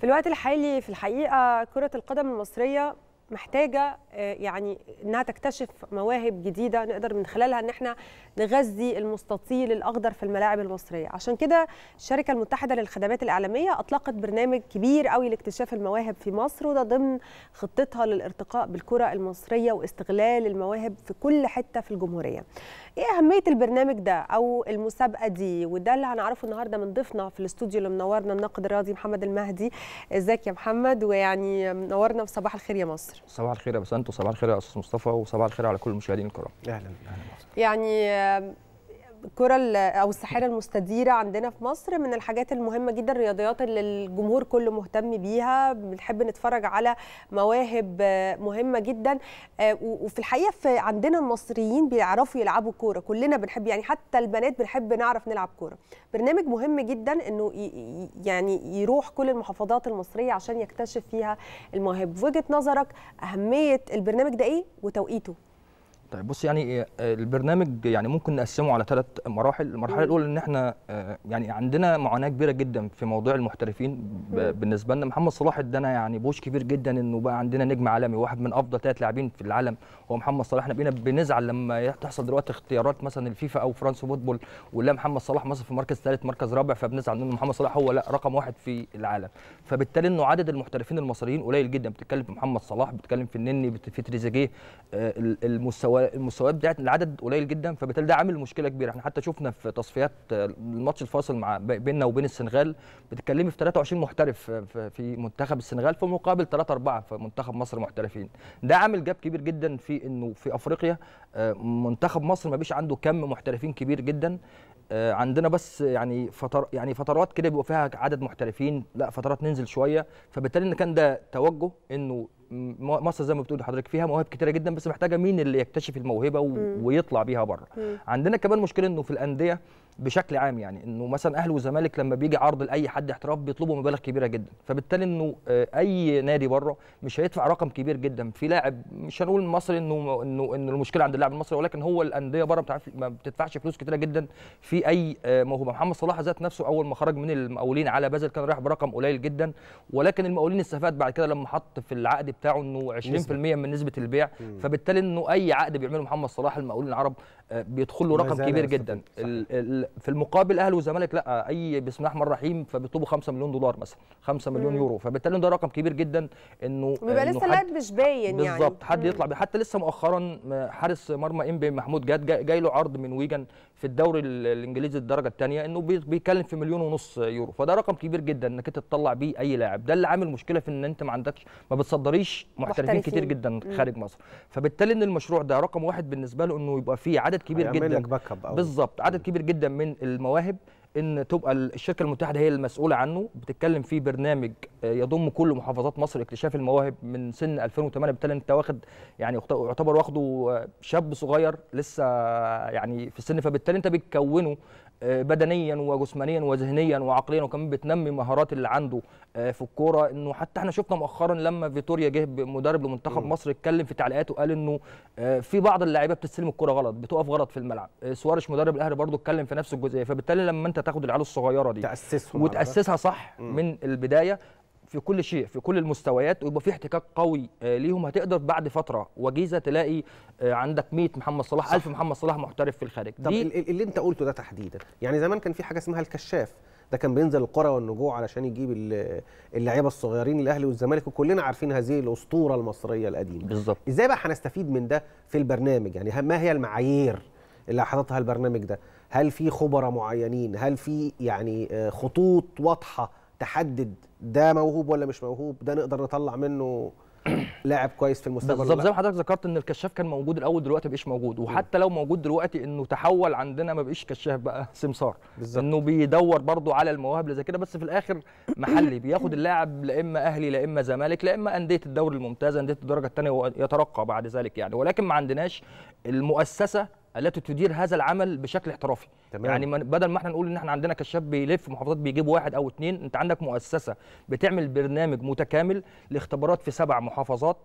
في الوقت الحالي في الحقيقه كره القدم المصريه محتاجه آه، يعني انها تكتشف مواهب جديده نقدر من خلالها ان احنا نغذي المستطيل الاخضر في الملاعب المصريه عشان كده الشركه المتحده للخدمات الاعلاميه اطلقت برنامج كبير قوي لاكتشاف المواهب في مصر وده ضمن خطتها للارتقاء بالكره المصريه واستغلال المواهب في كل حته في الجمهوريه ايه اهميه البرنامج ده او المسابقه دي وده اللي هنعرفه النهارده من ضيفنا في الاستوديو اللي منورنا الناقد الرياضي محمد المهدي ازيك يا محمد ويعني منورنا في صباح الخير يا مصر مصر صباح الخير يا بسنت وصباح الخير يا استاذ مصطفى وصباح الخير على كل المشاهدين الكرام اهلا يعني الكره او الساحره المستديره عندنا في مصر من الحاجات المهمه جدا الرياضيات اللي الجمهور كله مهتم بيها بنحب نتفرج على مواهب مهمه جدا آه، وفي الحقيقه في عندنا المصريين بيعرفوا يلعبوا كوره كلنا بنحب يعني حتى البنات بنحب نعرف نلعب كوره برنامج مهم جدا انه يعني يروح كل المحافظات المصريه عشان يكتشف فيها المواهب وجهه نظرك اهميه البرنامج ده ايه وتوقيته طيب بص يعني آه، البرنامج يعني ممكن نقسمه على ثلاث مراحل، المرحلة الأولى إن إحنا آه، يعني عندنا معاناة كبيرة جدا في موضوع المحترفين بالنسبة لنا محمد صلاح ادانا يعني بوش كبير جدا إنه بقى عندنا نجم عالمي واحد من أفضل ثلاث لاعبين في العالم هو محمد صلاح، إحنا بقينا بنزعل لما تحصل دلوقتي اختيارات مثلا الفيفا أو فرانس فوتبول ولا محمد صلاح مثلا في مركز ثالث مركز رابع فبنزعل إن محمد صلاح هو لا رقم واحد في العالم، فبالتالي إنه عدد المحترفين المصريين قليل جدا بتتكلم في محمد صلاح بتتكلم في النني في تريزيجيه آه، المستوى هو المستويات بتاعت العدد قليل جدا فبالتالي ده عامل مشكله كبيره احنا حتى شفنا في تصفيات آه، الماتش الفاصل مع بيننا وبين السنغال بتتكلمي في 23 محترف آه، في منتخب السنغال في مقابل 3 4 في منتخب مصر محترفين ده عامل جاب كبير جدا في انه في افريقيا آه، منتخب مصر ما بيش عنده كم محترفين كبير جدا عندنا بس يعني فتر يعني فترات كده بيبقى فيها عدد محترفين لا فترات ننزل شويه فبالتالي ان كان ده توجه انه مصر زي ما بتقول حضرتك فيها مواهب كتيره جدا بس محتاجه مين اللي يكتشف الموهبه ويطلع بيها بره عندنا كمان مشكله انه في الانديه بشكل عام يعني انه مثلا اهلي والزمالك لما بيجي عرض لاي حد احتراف بيطلبوا مبالغ كبيره جدا فبالتالي انه آه، اي نادي بره مش هيدفع رقم كبير جدا في لاعب مش هنقول مصري انه انه انه المشكله عند اللاعب المصري ولكن هو الانديه بره ما بتدفعش فلوس كتيره جدا في اي آه، موهبه محمد صلاح ذات نفسه اول ما خرج من المقاولين على بازل كان رايح برقم قليل جدا ولكن المقاولين استفاد بعد كده لما حط في العقد بتاعه انه 20% من نسبه البيع فبالتالي انه اي عقد بيعمله محمد صلاح المقاولين العرب بيدخل له رقم كبير جدا في المقابل اهلي والزمالك لا اي بسم الله الرحمن الرحيم فبيطلبوا 5 مليون دولار مثلا 5 مليون مم. يورو فبالتالي ده رقم كبير جدا انه بيبقى لسه اللاعب مش باين يعني بالظبط حد يطلع حتى لسه مؤخرا حارس مرمى امبي محمود جاد جاي, جاي له عرض من ويجن في الدوري الانجليزي الدرجه الثانيه انه بيتكلم في مليون ونص يورو فده رقم كبير جدا انك انت تطلع بيه اي لاعب ده اللي عامل مشكله في ان انت ما عندكش ما بتصدريش محترفين, محترفين كتير جدا خارج مصر فبالتالي ان المشروع ده رقم واحد بالنسبه له انه يبقى فيه عدد عدد كبير جدا بالظبط عدد كبير جدا من المواهب ان تبقى الشركه المتحده هي المسؤوله عنه بتتكلم في برنامج آه، يضم كل محافظات مصر اكتشاف المواهب من سن 2008 بالتالي انت واخد يعني يعتبر واخده آه، شاب صغير لسه آه، يعني في السن فبالتالي انت بتكونه آه، بدنيا وجسمانيا وذهنيا وعقليا وكمان بتنمي مهارات اللي عنده آه، في الكوره انه حتى احنا شفنا مؤخرا لما فيتوريا جه مدرب لمنتخب مصر اتكلم في تعليقاته قال انه آه، في بعض اللعيبه بتستلم الكوره غلط بتقف غلط في الملعب سوارش مدرب الاهلي برضه اتكلم في نفس الجزئيه فبالتالي لما انت تاخد العيال الصغيره دي تاسسهم وتاسسها صح من البدايه في كل شيء في كل المستويات ويبقى في احتكاك قوي آه، ليهم هتقدر بعد فتره وجيزه تلاقي آه، عندك 100 محمد صلاح 1000 محمد صلاح محترف في الخارج طب اللي انت قلته ده تحديدا يعني زمان كان في حاجه اسمها الكشاف ده كان بينزل القرى والنجوع علشان يجيب اللعيبه الصغيرين الاهلي والزمالك وكلنا عارفين هذه الاسطوره المصريه القديمه بالظبط ازاي بقى هنستفيد من ده في البرنامج يعني ما هي المعايير اللي حاططها البرنامج ده هل في خبراء معينين هل في يعني آه، خطوط واضحه تحدد ده موهوب ولا مش موهوب ده نقدر نطلع منه لاعب كويس في المستقبل بالظبط زي ما حضرتك ذكرت ان الكشاف كان موجود الاول دلوقتي مبقاش موجود وحتى لو موجود دلوقتي انه تحول عندنا ما بقاش كشاف بقى سمسار بالزبط. انه بيدور برضو على المواهب اللي زي كده بس في الاخر محلي بياخد اللاعب لا اما اهلي لا اما زمالك لا اما انديه الدوري الممتاز انديه الدرجه الثانيه ويترقى بعد ذلك يعني ولكن ما عندناش المؤسسه التي تدير هذا العمل بشكل احترافي تمام. يعني بدل ما احنا نقول ان احنا عندنا كشاف بيلف محافظات بيجيب واحد او اثنين انت عندك مؤسسه بتعمل برنامج متكامل لاختبارات في سبع محافظات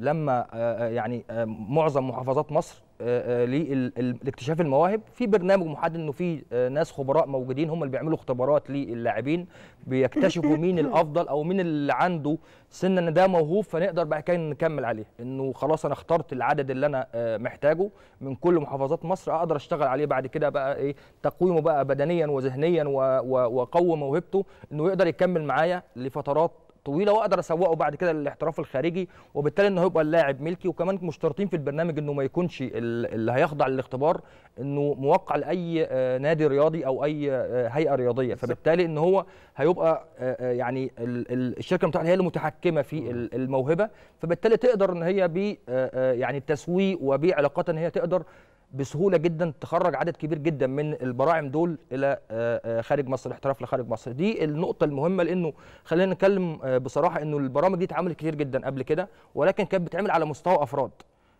لما آه، آه، يعني آه، معظم محافظات مصر لاكتشاف المواهب في برنامج محدد انه في ناس خبراء موجودين هم اللي بيعملوا اختبارات للاعبين بيكتشفوا مين الافضل او مين اللي عنده سن ان ده موهوب فنقدر بعد كده نكمل عليه انه خلاص انا اخترت العدد اللي انا محتاجه من كل محافظات مصر اقدر اشتغل عليه بعد كده بقى ايه تقويمه بقى بدنيا وذهنيا وقوي موهبته انه يقدر يكمل معايا لفترات طويله واقدر اسوقه بعد كده للاحتراف الخارجي وبالتالي انه هيبقى اللاعب ملكي وكمان مشترطين في البرنامج انه ما يكونش اللي هيخضع للاختبار انه موقع لاي آه، نادي رياضي او اي آه، هيئه رياضيه فبالتالي ان هو هيبقى آه، يعني الشركه المتحده هي اللي متحكمه في الموهبه فبالتالي تقدر ان هي ب يعني التسويق وبعلاقات ان هي تقدر بسهوله جدا تخرج عدد كبير جدا من البراعم دول الى آه، آه، خارج مصر الاحتراف لخارج مصر دي النقطه المهمه لانه خلينا نتكلم آه، بصراحه انه البرامج دي اتعملت كتير جدا قبل كده ولكن كانت بتتعمل على مستوى افراد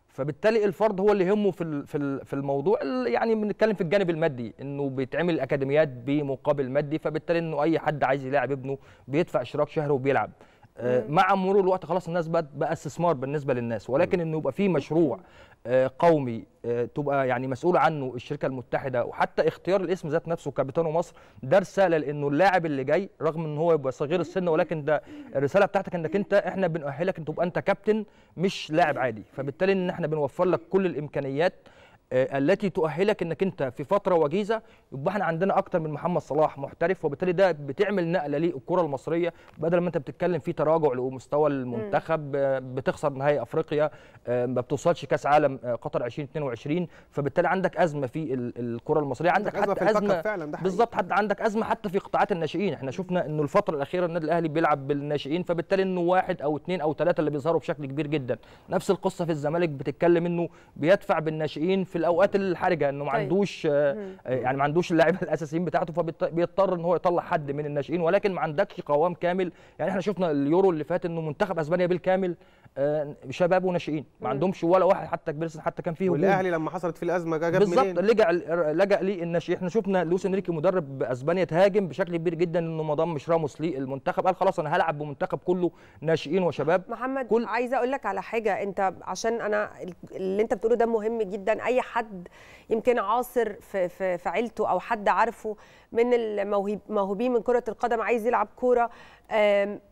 فبالتالي الفرد هو اللي يهمه في في الموضوع يعني بنتكلم في الجانب المادي انه بيتعمل اكاديميات بمقابل مادي فبالتالي انه اي حد عايز يلاعب ابنه بيدفع اشتراك شهري وبيلعب آه، مع مرور الوقت خلاص الناس بقت بقى استثمار بالنسبه للناس ولكن انه يبقى في مشروع آه، قومي آه، تبقى يعني مسؤول عنه الشركه المتحده وحتى اختيار الاسم ذات نفسه كابيتانو مصر ده رساله لانه اللاعب اللي جاي رغم ان هو يبقى صغير السن ولكن ده الرساله بتاعتك انك انت احنا بنؤهلك ان تبقى انت كابتن مش لاعب عادي فبالتالي ان احنا بنوفر لك كل الامكانيات آه، التي تؤهلك انك انت في فتره وجيزه يبقى احنا عندنا اكتر من محمد صلاح محترف وبالتالي ده بتعمل نقله للكره المصريه بدل ما انت بتتكلم في تراجع لمستوى المنتخب آه، بتخسر نهائي افريقيا آه، ما بتوصلش كاس عالم قطر 2022 فبالتالي عندك ازمه في الكره المصريه عندك, حتى ازمه, أزمة بالظبط حتى عندك ازمه حتى في قطاعات الناشئين احنا شفنا انه الفتره الاخيره النادي الاهلي بيلعب بالناشئين فبالتالي انه واحد او اثنين او ثلاثه اللي بيظهروا بشكل كبير جدا نفس القصه في الزمالك بتتكلم انه بيدفع بالناشئين في الاوقات الحرجه انه ما طيب. عندوش آه، يعني ما عندوش اللاعبين الاساسيين بتاعته فبيضطر ان هو يطلع حد من الناشئين ولكن ما عندكش قوام كامل يعني احنا شفنا اليورو اللي فات انه منتخب اسبانيا بالكامل آه، شباب وناشئين ما عندهمش ولا واحد حتى كبير سن حتى كان فيه والاهلي لما حصلت في الازمه جاب بالظبط لجا لجا للناشئين احنا شفنا لوس انريكي مدرب اسبانيا تهاجم بشكل كبير جدا انه ما ضمش راموس للمنتخب قال خلاص انا هلعب بمنتخب كله ناشئين وشباب محمد كل عايزه اقول لك على حاجه انت عشان انا اللي انت بتقوله ده مهم جدا اي حد يمكن عاصر في, في, في عيلته او حد عارفه من الموهوبين من كره القدم عايز يلعب كوره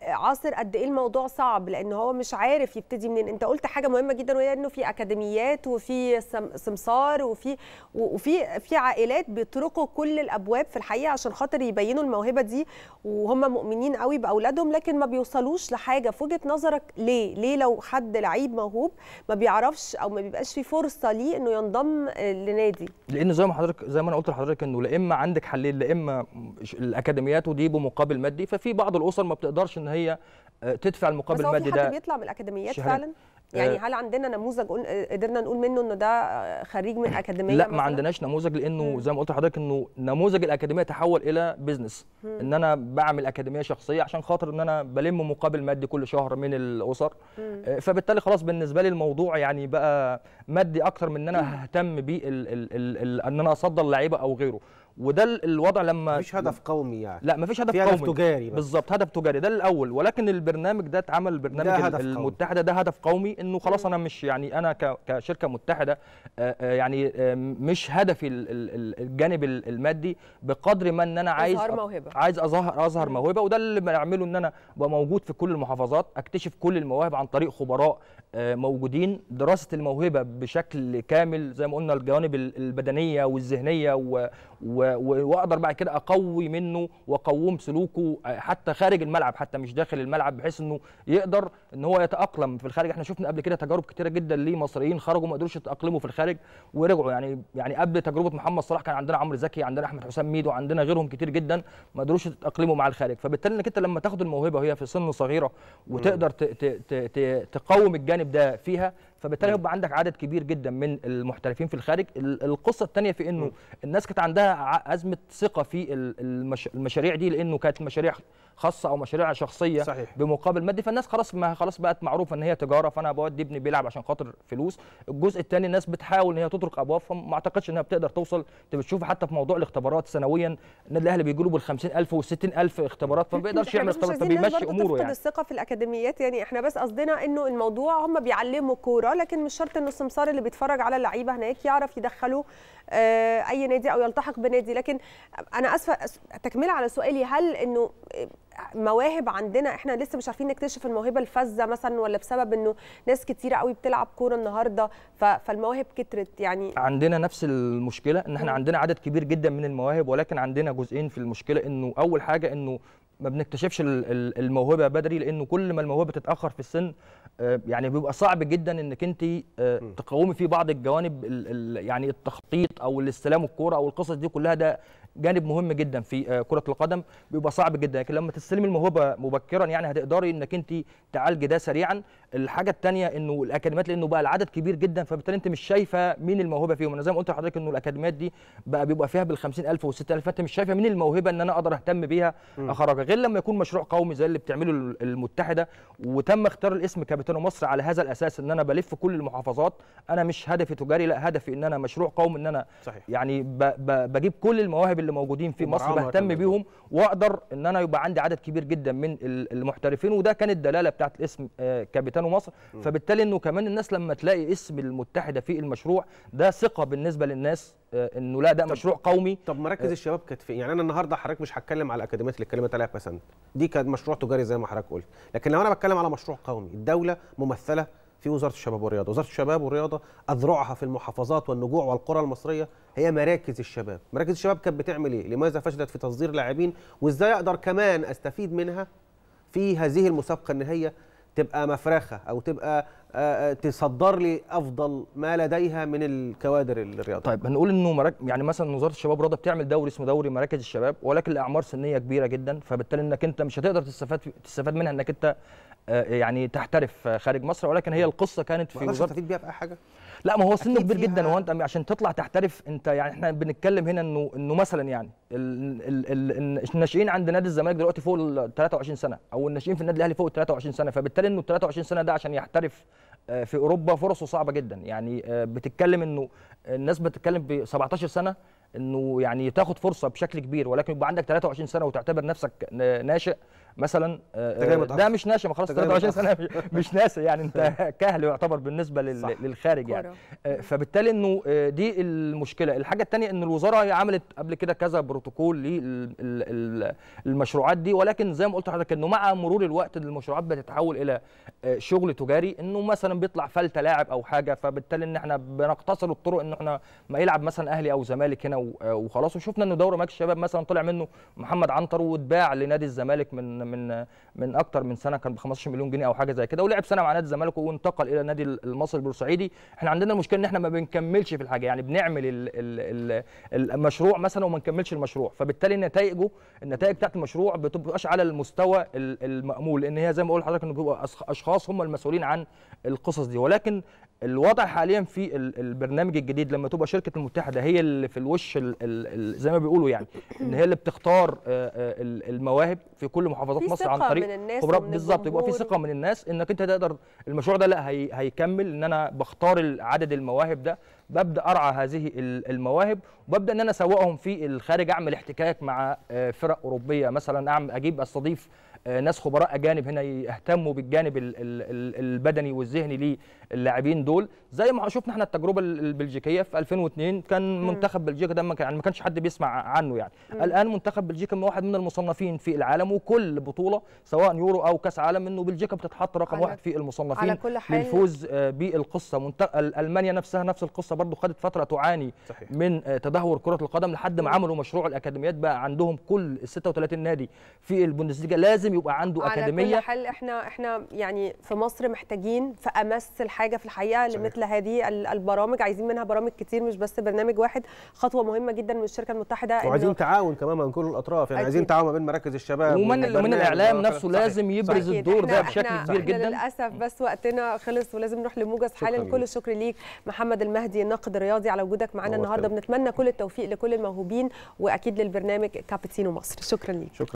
عاصر قد ايه الموضوع صعب لان هو مش عارف يبتدي منين انت قلت حاجه مهمه جدا وهي انه في اكاديميات وفي سمسار وفي وفي في عائلات بيطرقوا كل الابواب في الحقيقه عشان خاطر يبينوا الموهبه دي وهم مؤمنين قوي باولادهم لكن ما بيوصلوش لحاجه في وجهه نظرك ليه ليه لو حد لعيب موهوب ما بيعرفش او ما بيبقاش في فرصه ليه انه ينضم لنادي لان زي ما حضرتك زي ما انا قلت لحضرتك انه لا اما عندك حلين لا اما الاكاديميات ودي بمقابل مادي ففي بعض الاسر ما بتقدرش ان هي آه، تدفع المقابل المادي ده بس هو في حد بيطلع من الاكاديميات فعلا يعني آه. هل عندنا نموذج قدرنا نقول منه انه ده آه، خريج من اكاديميه لا ما عندناش نموذج لانه زي ما قلت لحضرتك انه نموذج الاكاديميه تحول الى بزنس ان انا بعمل اكاديميه شخصيه عشان خاطر ان انا بلم مقابل مادي كل شهر من الاسر فبالتالي خلاص بالنسبه لي الموضوع يعني بقى مادي اكتر من ان انا ههتم بيه ان انا اصدر لعيبه او غيره وده الوضع لما مفيش هدف قومي يعني لا مفيش هدف في قومي هدف تجاري بالظبط هدف تجاري ده الاول ولكن البرنامج ده اتعمل البرنامج ده المتحده ده هدف قومي انه خلاص انا مش يعني انا كشركه متحده آه، آه، يعني آه، مش هدفي الجانب المادي بقدر ما ان انا عايز اظهر موهبه عايز اظهر اظهر موهبه وده اللي بعمله ان انا ابقى موجود في كل المحافظات اكتشف كل المواهب عن طريق خبراء موجودين دراسه الموهبه بشكل كامل زي ما قلنا الجوانب البدنيه والذهنيه و واقدر بعد كده اقوي منه واقوم سلوكه حتى خارج الملعب حتى مش داخل الملعب بحيث انه يقدر ان هو يتاقلم في الخارج احنا شفنا قبل كده تجارب كتيره جدا لمصريين خرجوا ما قدروش يتاقلموا في الخارج ورجعوا يعني يعني قبل تجربه محمد صلاح كان عندنا عمرو زكي عندنا احمد حسام ميدو عندنا غيرهم كتير جدا ما قدروش يتاقلموا مع الخارج فبالتالي انك انت لما تاخد الموهبه وهي في سن صغيره وتقدر تقوم الجانب ده فيها فبالتالي هيبقى عندك عدد كبير جدا من المحترفين في الخارج القصه الثانيه في انه الناس كانت عندها ازمه ثقه في المشاريع دي لانه كانت مشاريع خاصه او مشاريع شخصيه صحيح. بمقابل مادي فالناس خلاص ما خلاص بقت معروفه ان هي تجاره فانا بودي ابني بيلعب عشان خاطر فلوس الجزء الثاني الناس بتحاول ان هي تترك ابواب فما اعتقدش انها بتقدر توصل انت بتشوف حتى في موضوع الاختبارات سنويا النادي الاهلي بيجي له بال 50000 و 60000 اختبارات فما بيقدرش يعمل اختبارات فبيمشي اموره يعني الثقه في الاكاديميات يعني احنا بس قصدنا انه الموضوع هم بيعلموا كوره لكن مش شرط ان السمسار اللي بيتفرج على اللعيبه هناك يعرف يدخله آه، اي نادي او يلتحق بنادي لكن انا اسفه تكمله على سؤالي هل انه آه، مواهب عندنا احنا لسه مش عارفين نكتشف الموهبه الفذه مثلا ولا بسبب انه ناس كتيره قوي بتلعب كوره النهارده فالمواهب كترت يعني عندنا نفس المشكله ان احنا عندنا عدد كبير جدا من المواهب ولكن عندنا جزئين في المشكله انه اول حاجه انه ما بنكتشفش الموهبه بدري لانه كل ما الموهبه تتاخر في السن آه، يعني بيبقى صعب جدا انك انت آه، تقاومي في بعض الجوانب يعني التخطيط او الاستلام الكوره او القصص دي كلها ده جانب مهم جدا في آه، كره القدم بيبقى صعب جدا لكن لما تستلمي الموهبه مبكرا يعني هتقدري انك انت تعالجي ده سريعا الحاجه الثانيه انه الاكاديميات لانه بقى العدد كبير جدا فبالتالي انت مش شايفه مين الموهبه فيهم انا زي ما قلت لحضرتك انه الاكاديميات دي بقى بيبقى فيها بال 50000 و 6000 فانت مش شايفه مين الموهبه ان انا اقدر اهتم بيها اخرجها غير لما يكون مشروع قومي زي اللي بتعمله المتحده وتم اختيار الاسم كابتنو مصر على هذا الاساس ان انا بلف كل المحافظات انا مش هدفي تجاري لا هدفي ان انا مشروع قومي ان انا صحيح. يعني ب ب بجيب كل المواهب اللي موجودين في مصر بهتم بيهم واقدر ان انا يبقى عندي عدد كبير جدا من المحترفين وده كانت الدلاله بتاعت الاسم آه، كابتن الفاتيكان مصر فبالتالي انه كمان الناس لما تلاقي اسم المتحده في المشروع ده ثقه بالنسبه للناس آه، انه لا ده مشروع قومي طب مراكز آه، الشباب كانت فين؟ إيه؟ يعني انا النهارده حضرتك مش هتكلم على الاكاديميات اللي اتكلمت عليها بسند دي كانت مشروع تجاري زي ما حضرتك قلت لكن لو انا بتكلم على مشروع قومي الدوله ممثله في وزاره الشباب والرياضه، وزاره الشباب والرياضه اذرعها في المحافظات والنجوع والقرى المصريه هي مراكز الشباب، مراكز الشباب كانت بتعمل ايه؟ لماذا فشلت في تصدير لاعبين؟ وازاي اقدر كمان استفيد منها في هذه المسابقه النهائيه تبقى مفرخه او تبقى آه، آه، تصدر لي افضل ما لديها من الكوادر الرياضيه. طيب هنقول انه مراك... يعني مثلا وزاره الشباب والرياضه بتعمل دوري اسمه دوري مراكز الشباب ولكن الاعمار سنيه كبيره جدا فبالتالي انك انت مش هتقدر تستفاد تستفاد منها انك انت آه، يعني تحترف خارج مصر ولكن هي القصه كانت في وزاره بيها بقى حاجه لا ما هو سن كبير جدا هو انت عشان تطلع تحترف انت يعني احنا بنتكلم هنا انه انه مثلا يعني الناشئين عند نادي الزمالك دلوقتي فوق ال 23 سنه او الناشئين في النادي الاهلي فوق ال 23 سنه فبالتالي انه ال 23 سنه ده عشان يحترف آه، في اوروبا فرصه صعبه جدا يعني آه، بتتكلم انه الناس بتتكلم ب 17 سنه انه يعني تاخد فرصه بشكل كبير ولكن يبقى عندك 23 سنه وتعتبر نفسك ناشئ مثلا ده آه، آه، مش ناشئ ما خلاص 23 سنه مش ناشئ يعني انت كهل يعتبر بالنسبه للخارج يعني آه، فبالتالي انه دي المشكله الحاجه الثانيه ان الوزاره هي عملت قبل كده كذا بروتوكول للمشروعات دي ولكن زي ما قلت لحضرتك انه مع مرور الوقت المشروعات بتتحول الى شغل تجاري انه مثلا بيطلع فلته لاعب او حاجه فبالتالي ان احنا بنقتصر الطرق ان احنا ما يلعب مثلا اهلي او زمالك هنا وخلاص وشفنا انه دوري مجلس الشباب مثلا طلع منه محمد عنتر واتباع لنادي الزمالك من من من اكتر من سنه كان ب 15 مليون جنيه او حاجه زي كده ولعب سنه مع نادي الزمالك وانتقل الى النادي المصري البورسعيدي احنا عندنا المشكله ان احنا ما بنكملش في الحاجه يعني بنعمل الـ الـ الـ المشروع مثلا وما نكملش المشروع فبالتالي نتائجه النتائج بتاعت المشروع بتبقاش على المستوى المامول لان هي زي ما بقول لحضرتك انه بيبقى اشخاص هم المسؤولين عن القصص دي ولكن الوضع حاليا في البرنامج الجديد لما تبقى شركه المتحده هي اللي في الوش الـ الـ زي ما بيقولوا يعني ان هي اللي بتختار آه، آه، المواهب في كل محافظات في مصر عن طريق خبرات بالظبط يبقى في ثقه من الناس انك انت تقدر المشروع ده لا هي هيكمل ان انا بختار عدد المواهب ده ببدا ارعى هذه المواهب وببدا ان انا اسوقهم في الخارج اعمل احتكاك مع آه، فرق اوروبيه مثلا اعمل اجيب استضيف آه، ناس خبراء اجانب هنا يهتموا بالجانب البدني والذهني للاعبين دول زي ما شفنا احنا التجربه البلجيكيه في 2002 كان منتخب بلجيكا ده ما كان يعني ما كانش حد بيسمع عنه يعني الان منتخب بلجيكا من واحد من المصنفين في العالم وكل بطوله سواء يورو او كاس عالم انه بلجيكا بتتحط رقم واحد في المصنفين على كل حال للفوز آه، بالقصه منت... المانيا نفسها نفس القصه برضو خدت فتره تعاني صحيح. من آه، تدهور كره القدم لحد ما عملوا مشروع الاكاديميات بقى عندهم كل 36 نادي في البوندسليجا لازم يبقى عنده على اكاديميه على كل حال احنا احنا يعني في مصر محتاجين في امس الحاجه في الحقيقه لمثل هذه البرامج عايزين منها برامج كتير مش بس برنامج واحد خطوه مهمه جدا من الشركه المتحده وعايزين تعاون كمان من كل الاطراف يعني عايزين تعاون ما بين مراكز الشباب ومن من الاعلام نفسه لازم يبرز صحيح. الدور ده بشكل كبير جدا للاسف بس وقتنا خلص ولازم نروح لموجز حالا كل الشكر ليك محمد المهدي الناقد الرياضي على وجودك معانا النهارده بنتمنى كل التوفيق لكل الموهوبين واكيد للبرنامج كابتشينو مصر شكرا ليك شكرا.